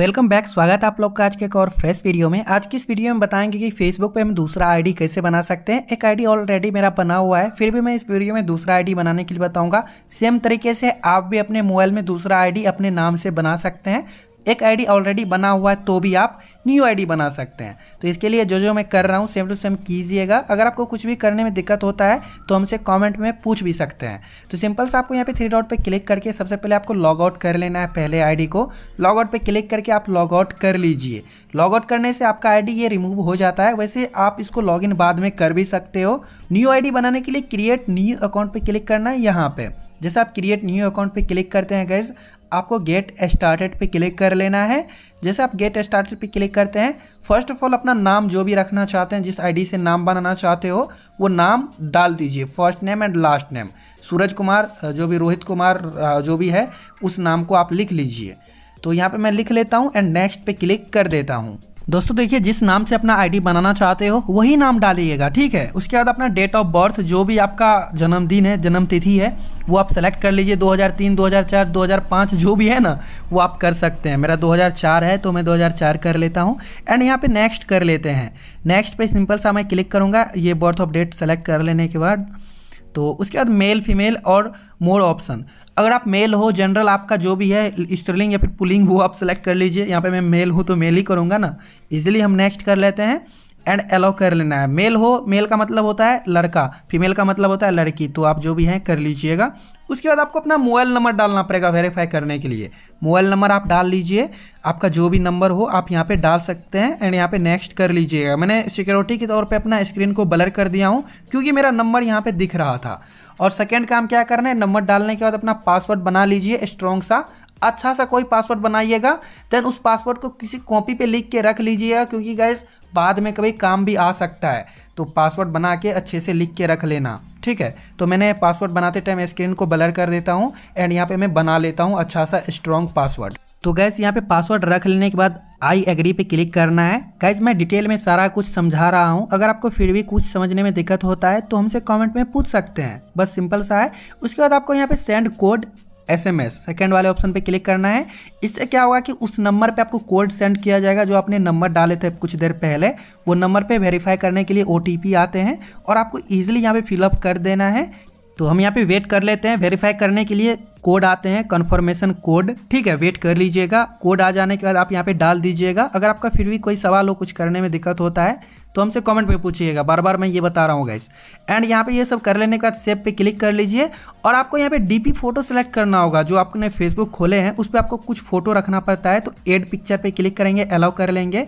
welcome back स्वागत आप लोग का आज के एक और फ्रेश वीडियो में आज की इस वीडियो में बताएंगे कि फेसबुक पे हम दूसरा आईडी कैसे बना सकते हैं एक आईडी ऑलरेडी मेरा बना हुआ है फिर भी मैं इस वीडियो में दूसरा आईडी बनाने के लिए बताऊंगा सेम तरीके से आप भी अपने मोबाइल में दूसरा आईडी अपने नाम से बना सकते हैं एक आईडी ऑलरेडी बना हुआ है तो भी आप न्यू आईडी बना सकते हैं तो इसके लिए जो जो मैं कर रहा हूँ सेम टू सेम कीजिएगा अगर आपको कुछ भी करने में दिक्कत होता है तो हमसे कमेंट में पूछ भी सकते हैं तो सिंपल से आपको यहाँ पे थ्री डॉट पे क्लिक करके सबसे पहले आपको लॉग आउट कर लेना है पहले आईडी को लॉग आउट पे क्लिक करके आप लॉग आउट कर लीजिए लॉग आउट करने से आपका आई ये रिमूव हो जाता है वैसे आप इसको लॉग बाद में कर भी सकते हो न्यू आई बनाने के लिए क्रिएट न्यू अकाउंट पर क्लिक करना है यहाँ पर जैसे आप क्रिएट न्यू अकाउंट पे क्लिक करते हैं गैस आपको गेट स्टार्टेड पे क्लिक कर लेना है जैसे आप गेट स्टार्टेड पे क्लिक करते हैं फर्स्ट ऑफ ऑल अपना नाम जो भी रखना चाहते हैं जिस आईडी से नाम बनाना चाहते हो वो नाम डाल दीजिए first name and last name Suraj Kumar जो भी रोहित कुमार जो भी है उस नाम को आप लिख लीजिए तो यहाँ पे मैं लिख लेता हूँ एंड नेक्स्ट पे क्लिक कर देता हूँ दोस्तों देखिए जिस नाम से अपना आईडी बनाना चाहते हो वही नाम डालिएगा ठीक है उसके बाद अपना डेट ऑफ बर्थ जो भी आपका जन्मदिन है जन्म तिथि है वो आप सेलेक्ट कर लीजिए 2003 2004 2005 जो भी है ना वो आप कर सकते हैं मेरा 2004 है तो मैं 2004 कर लेता हूँ एंड यहाँ पे नेक्स्ट कर लेते हैं नेक्स्ट पर सिंपल सा मैं क्लिक करूँगा ये बर्थ ऑफ डेट सेलेक्ट कर लेने के बाद तो उसके बाद मेल फीमेल और मोर ऑप्शन अगर आप मेल हो जनरल आपका जो भी है स्टर्लिंग या फिर पुलिंग हो आप सेलेक्ट कर लीजिए यहाँ पे मैं मेल हूँ तो मेल ही करूँगा ना इजिली हम नेक्स्ट कर लेते हैं एंड अलाउ कर लेना है मेल हो मेल का मतलब होता है लड़का फीमेल का मतलब होता है लड़की तो आप जो भी हैं कर लीजिएगा उसके बाद आपको अपना मोबाइल नंबर डालना पड़ेगा वेरीफाई करने के लिए मोबाइल नंबर आप डाल लीजिए आपका जो भी नंबर हो आप यहाँ पे डाल सकते हैं एंड यहाँ पे नेक्स्ट कर लीजिएगा मैंने सिक्योरिटी के तौर पर अपना स्क्रीन को ब्लर कर दिया हूँ क्योंकि मेरा नंबर यहाँ पर दिख रहा था और सेकेंड काम क्या करना है नंबर डालने के बाद अपना पासवर्ड बना लीजिए स्ट्रॉन्ग सा अच्छा सा कोई पासवर्ड बनाइएगा देन उस पासवर्ड को किसी कॉपी पे लिख के रख लीजिएगा क्योंकि गैस बाद में कभी काम भी आ सकता है तो पासवर्ड बना के अच्छे से लिख के रख लेना ठीक है तो मैंने पासवर्ड बनाते टाइम स्क्रीन को ब्लर कर देता हूँ एंड यहाँ पे मैं बना लेता हूँ अच्छा सा स्ट्रॉन्ग पासवर्ड तो गैस यहाँ पे पासवर्ड रख लेने के बाद आई एग्री पे क्लिक करना है गैस मैं डिटेल में सारा कुछ समझा रहा हूँ अगर आपको फिर भी कुछ समझने में दिक्कत होता है तो हमसे कमेंट में पूछ सकते हैं बस सिंपल सा है उसके बाद आपको यहाँ पे सेंड कोड एसएमएस सेकंड वाले ऑप्शन पे क्लिक करना है इससे क्या होगा कि उस नंबर पे आपको कोड सेंड किया जाएगा जो आपने नंबर डाले थे कुछ देर पहले वो नंबर पे वेरीफाई करने के लिए ओ आते हैं और आपको ईजिली यहाँ पर फिलअप कर देना है तो हम यहाँ पे वेट कर लेते हैं वेरीफाई करने के लिए कोड आते हैं कन्फर्मेशन कोड ठीक है वेट कर लीजिएगा कोड आ जाने के बाद आप यहाँ पे डाल दीजिएगा अगर आपका फिर भी कोई सवाल हो कुछ करने में दिक्कत होता है तो हमसे कमेंट में पूछिएगा बार बार मैं ये बता रहा हूँ गाइस एंड यहाँ पे ये सब कर लेने के बाद सेव पे क्लिक कर लीजिए और आपको यहाँ पे डीपी फोटो सेलेक्ट करना होगा जो आपने फेसबुक खोले हैं उस पर आपको कुछ फोटो रखना पड़ता है तो एड पिक्चर पे क्लिक करेंगे अलाउ कर लेंगे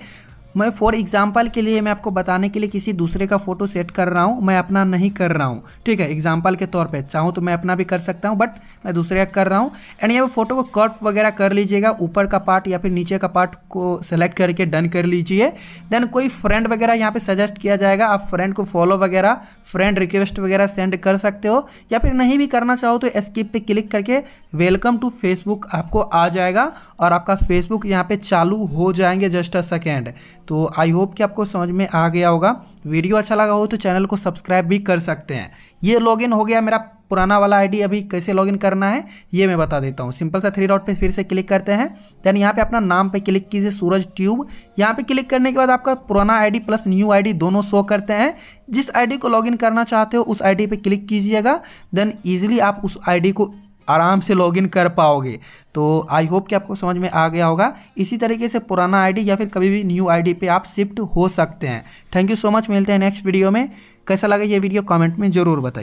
मैं फॉर एग्जाम्पल के लिए मैं आपको बताने के लिए किसी दूसरे का फोटो सेट कर रहा हूँ मैं अपना नहीं कर रहा हूँ ठीक है एग्जाम्पल के तौर पे चाहूँ तो मैं अपना भी कर सकता हूँ बट मैं दूसरे का कर रहा हूँ एंड यहाँ पर फोटो को कट वगैरह कर लीजिएगा ऊपर का पार्ट या फिर नीचे का पार्ट को सेलेक्ट करके डन कर लीजिए देन कोई फ्रेंड वगैरह यहाँ पर सजेस्ट किया जाएगा आप फ्रेंड को फॉलो वगैरह फ्रेंड रिक्वेस्ट वगैरह सेंड कर सकते हो या फिर नहीं भी करना चाहो तो स्किप पर क्लिक करके वेलकम टू फेसबुक आपको आ जाएगा और आपका फेसबुक यहाँ पर चालू हो जाएंगे जस्ट अ सेकेंड तो आई होप कि आपको समझ में आ गया होगा वीडियो अच्छा लगा हो तो चैनल को सब्सक्राइब भी कर सकते हैं ये लॉगिन हो गया मेरा पुराना वाला आईडी अभी कैसे लॉगिन करना है ये मैं बता देता हूँ सिंपल सा थ्री डॉट पे फिर से क्लिक करते हैं देन यहाँ पे अपना नाम पे क्लिक कीजिए सूरज ट्यूब यहाँ पे क्लिक करने के बाद आपका पुराना आईडी प्लस न्यू आईडी दोनों शो करते हैं जिस आईडी को लॉगिन करना चाहते हो उस आईडी पे क्लिक कीजिएगा देन ईजिली आप उस आई को आराम से लॉगिन कर पाओगे तो आई होप कि आपको समझ में आ गया होगा इसी तरीके से पुराना आईडी या फिर कभी भी न्यू आईडी पे आप शिफ्ट हो सकते हैं थैंक यू सो मच मिलते हैं नेक्स्ट वीडियो में कैसा लगा ये वीडियो कमेंट में ज़रूर बताइए